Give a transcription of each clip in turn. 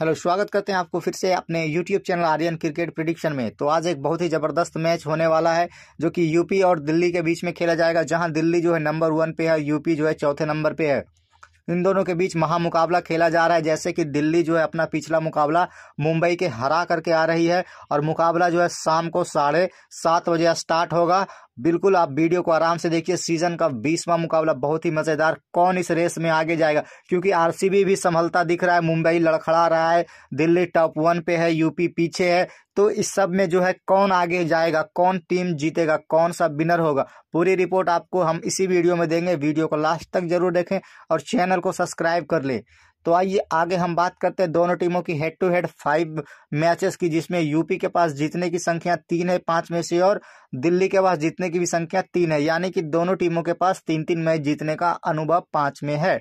hello स्वागत करते हैं आपको फिर से अपने YouTube channel Aryan cricket prediction में तो आज एक बहुत ही ज़बरदस्त मैच होने वाला है जो कि यूपी और दिल्ली के बीच में खेला जाएगा जहां दिल्ली जो है नंबर वन पे है यूपी जो है चौथे नंबर पे है इन दोनों के बीच महामुकाबला खेला जा रहा है जैसे कि दिल्ली जो है अपना पिछला मुकाबला मुंबई के हरा करके आ रही है और मुकाबला जो है शाम को साढ़े सात बजे स्टार्ट होगा बिल्कुल आप वीडियो को आराम से देखिए सीजन का बीसवा मुकाबला बहुत ही मज़ेदार कौन इस रेस में आगे जाएगा क्योंकि आरसीबी भी संभलता दिख रहा है मुंबई लड़खड़ा रहा है दिल्ली टॉप वन पे है यूपी पीछे है तो इस सब में जो है कौन आगे जाएगा कौन टीम जीतेगा कौन सा विनर होगा पूरी रिपोर्ट आपको हम इसी वीडियो में देंगे वीडियो को लास्ट तक जरूर देखें और चैनल को सब्सक्राइब कर लें तो आइए आगे हम बात करते हैं दोनों टीमों की head to head five matches की जिसमें यूपी के पास जीतने की संख्या तीन है पांच में से और दिल्ली के पास जीतने की भी संख्या तीन है यानी कि दोनों टीमों के पास तीन तीन मैच जीतने का अनुभव पांच में है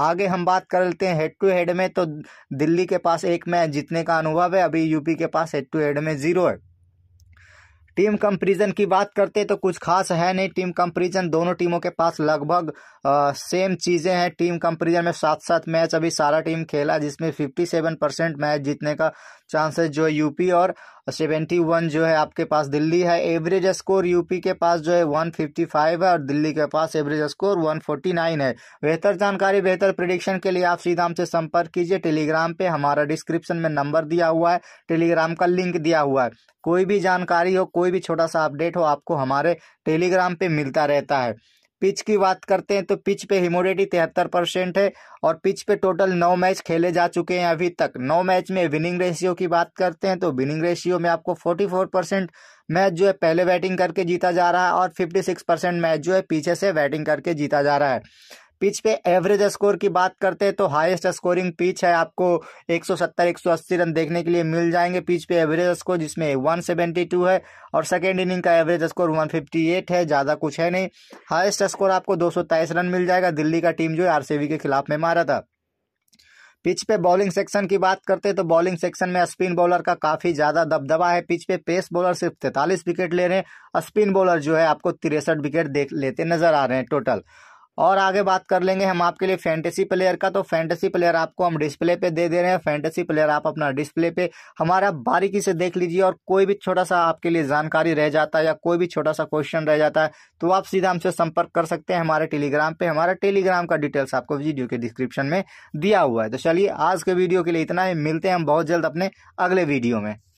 आगे हम बात कर लेते हैं हेड टू हेड में तो दिल्ली के पास एक मैच जीतने का अनुभव है अभी यूपी के पास हेड टू हेड में जीरो है टीम कंपेरिजन की बात करते तो कुछ खास है नहीं टीम कंपेरिजन दोनों टीमों के पास लगभग सेम चीज़ें हैं टीम कंपेरिजन में सात सात मैच अभी सारा टीम खेला जिसमें 57 परसेंट मैच जीतने का चांसेस जो यूपी और सेवेंटी वन जो है आपके पास दिल्ली है एवरेज स्कोर यूपी के पास जो है वन फिफ्टी फाइव है और दिल्ली के पास average score one forty nine है बेहतर जानकारी बेहतर प्रिडिक्शन के लिए आप सीधा हमसे संपर्क कीजिए टेलीग्राम पे हमारा डिस्क्रिप्शन में नंबर दिया हुआ है टेलीग्राम का लिंक दिया हुआ है कोई भी जानकारी हो कोई भी छोटा सा अपडेट हो आपको हमारे टेलीग्राम पे मिलता रहता है पिच की बात करते हैं तो पिच पे ह्यूमिडिटी तिहत्तर परसेंट है और पिच पे टोटल नौ मैच खेले जा चुके हैं अभी तक नौ मैच में विनिंग रेशियो की बात करते हैं तो विनिंग रेशियो में आपको फोर्टी फोर परसेंट मैच जो है पहले बैटिंग करके जीता जा रहा है और फिफ्टी सिक्स परसेंट मैच जो है पीछे से बैटिंग करके जीता जा रहा है पिच पे एवरेज स्कोर की बात करते हैं तो हाईएस्ट स्कोरिंग पिच है आपको 170 180 रन देखने के लिए मिल जाएंगे पिच पे एवरेज स्कोर जिसमें 172 है और सेकेंड इनिंग का एवरेज स्कोर 158 है ज़्यादा कुछ है नहीं हाईएस्ट स्कोर आपको दो रन मिल जाएगा दिल्ली का टीम जो है आर के खिलाफ में मारा था पिच पे बॉलिंग सेक्शन की बात करते हैं तो बॉलिंग सेक्शन में स्पिन बॉलर का काफी ज्यादा दबदबा है पिच पे पेस बॉलर सिर्फ तैतालीस विकेट ले रहे हैं स्पिन बॉलर जो है आपको तिरसठ विकेट देख लेते नजर आ रहे हैं टोटल और आगे बात कर लेंगे हम आपके लिए फैंटेसी प्लेयर का तो फैंटेसी प्लेयर आपको हम डिस्प्ले पे दे दे रहे हैं फैंटेसी प्लेयर आप अपना डिस्प्ले पे हमारा बारीकी से देख लीजिए और कोई भी छोटा सा आपके लिए जानकारी रह जाता है या कोई भी छोटा सा क्वेश्चन रह जाता है तो आप सीधा हमसे संपर्क कर सकते हैं हमारे टेलीग्राम पर हमारा टेलीग्राम का डिटेल्स आपको वीडियो के डिस्क्रिप्शन में दिया हुआ है तो चलिए आज के वीडियो के लिए इतना ही मिलते हैं हम बहुत जल्द अपने अगले वीडियो में